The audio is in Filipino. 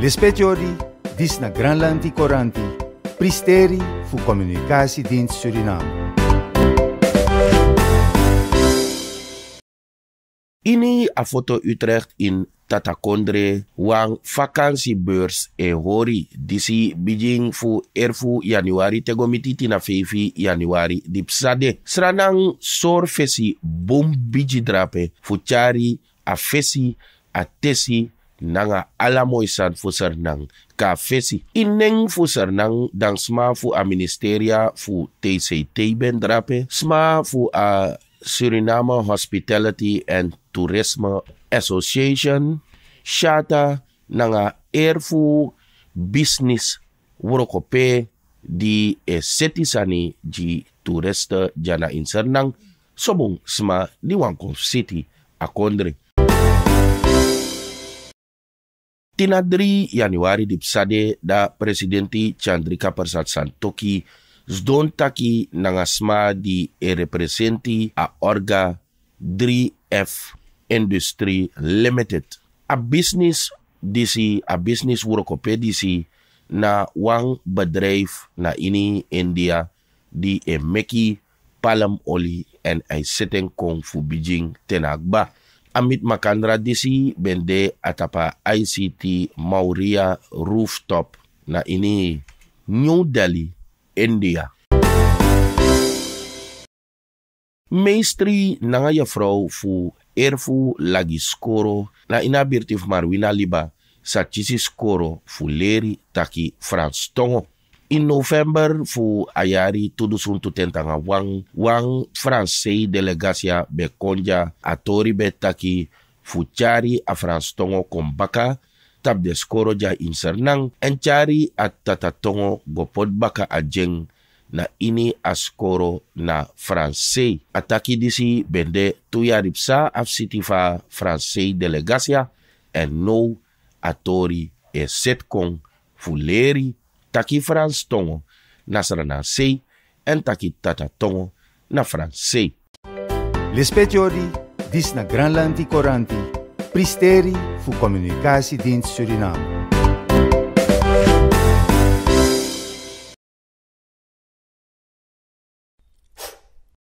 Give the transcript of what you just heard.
Le speciori dis na Granlandi Coranti, pristeri fu comunicasi din Suriname. Ini a foto Utrecht in Tatakondre wang vakantiebeurs e hori. Disi bijing fu erfu januari tegomiti tina fefi januari dipsade. Sranang sorfesi bom biji drape fu chari a fesi a tesi nanga alamoisan fu sernang ka fesi ineng fu sernang dan sma fu a ministeria fu TCT ben drape sma fu a Suriname Hospitality and Tourism Association shata nanga erfu business worokope di e setisani di toeristen jana in sobong sma di Wangkong City akondre. Tinadri Januari dipsade da presidenti Chandrika Persat Santoki zdon taki nangasma di e representi a orga 3F Industry Limited. A business disi, a business workope disi na wang bedrijf na ini India di e meki palm olie en ay sitting kong fu Beijing tenagba. amit makandra disi bende atapa ICT Maurya rooftop na ini New Delhi, India. Meestri nanga ya fu erfu lagi skoro na ina birtif marwina liba sa skoro fu leri taki Frans Tongo. In november fu ayari tudo tentang tentanga wang wang Franse delegacia bekonja atori betaki fuchari Afrans a frans tongo kombaka Tab de skoro ja Insernang en chari at tata tongo gopodbaka na ini ascoro na Franse Ataki disi bende tuyaripsa af siti Franse delegacia en no atori e setkong fuleri taki Frans tongo na sarana sei en taki tata tongo na Frans sei. Lespetiori, dis na Granlandi Coranti, pristeri fu communicatiedienst Suriname.